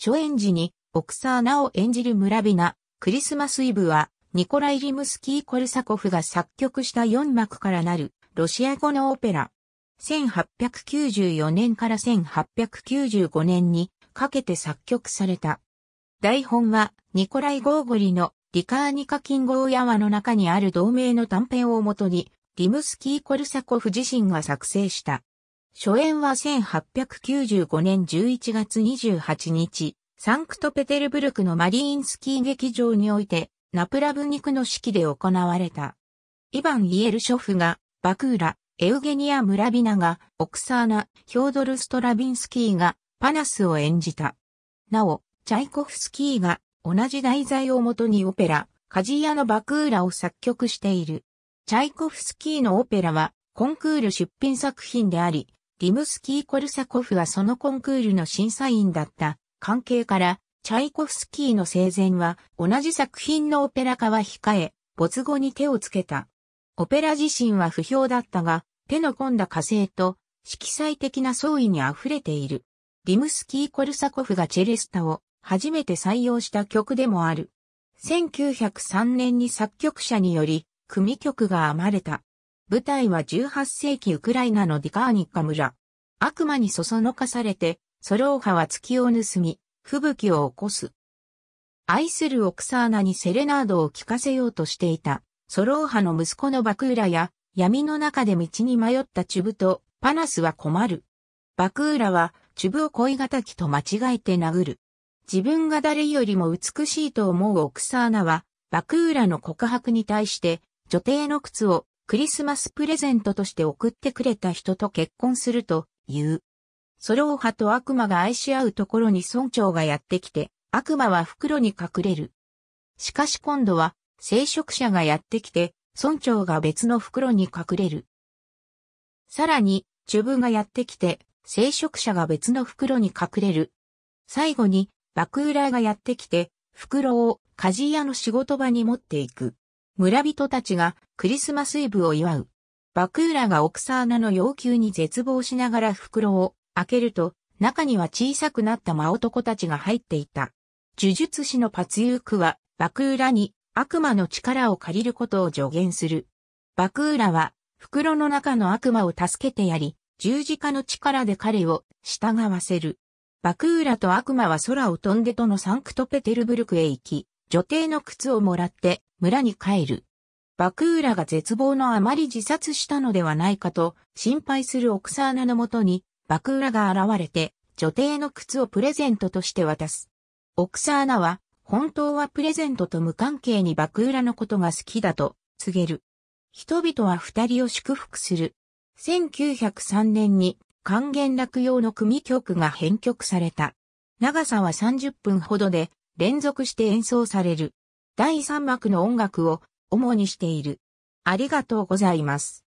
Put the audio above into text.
初演時にオクサーナを演じる村ビナ、クリスマスイブは、ニコライ・リムスキー・コルサコフが作曲した4幕からなる、ロシア語のオペラ。1894年から1895年にかけて作曲された。台本は、ニコライ・ゴーゴリのリカーニカキンゴーヤワの中にある同名の短編をもとに、リムスキー・コルサコフ自身が作成した。初演は1895年11月28日、サンクトペテルブルクのマリーンスキー劇場において、ナプラブニクの式で行われた。イヴァン・イエルショフが、バクーラ、エウゲニア・ムラビナが、オクサーナ、ヒョードル・ストラビンスキーが、パナスを演じた。なお、チャイコフスキーが、同じ題材をもとにオペラ、カジヤのバクーラを作曲している。チャイコフスキーのオペラは、コンクール出品作品であり、リムスキー・コルサコフはそのコンクールの審査員だった関係から、チャイコフスキーの生前は同じ作品のオペラ化は控え、没後に手をつけた。オペラ自身は不評だったが、手の込んだ火星と色彩的な創意に溢れている。リムスキー・コルサコフがチェレスタを初めて採用した曲でもある。1903年に作曲者により、組曲が編まれた。舞台は18世紀ウクライナのディカーニッカ村。悪魔にそそのかされて、ソローハは月を盗み、吹雪を起こす。愛するオクサーナにセレナードを聞かせようとしていた、ソローハの息子のバクーラや、闇の中で道に迷ったチュブと、パナスは困る。バクーラは、チュブを恋敵と間違えて殴る。自分が誰よりも美しいと思うオクサーナは、バクーラの告白に対して、女帝の靴をクリスマスプレゼントとして送ってくれた人と結婚すると言う。ソローハと悪魔が愛し合うところに村長がやってきて、悪魔は袋に隠れる。しかし今度は、聖職者がやってきて、村長が別の袋に隠れる。さらに、チュブがやってきて、聖職者が別の袋に隠れる。最後に、爆裏がやってきて、袋を鍛冶屋の仕事場に持っていく。村人たちがクリスマスイブを祝う。バクーラがオクサーナの要求に絶望しながら袋を開けると、中には小さくなった真男たちが入っていた。呪術師のパツユークは、バクーラに悪魔の力を借りることを助言する。バクーラは、袋の中の悪魔を助けてやり、十字架の力で彼を従わせる。バクーラと悪魔は空を飛んでとのサンクトペテルブルクへ行き、女帝の靴をもらって村に帰る。バクーラが絶望のあまり自殺したのではないかと心配するオクサーナのもとにバクーラが現れて女帝の靴をプレゼントとして渡す。オクサーナは本当はプレゼントと無関係にバクーラのことが好きだと告げる。人々は二人を祝福する。1903年に還元落用の組曲が編曲された。長さは30分ほどで連続して演奏される。第3幕の音楽を主にしている。ありがとうございます。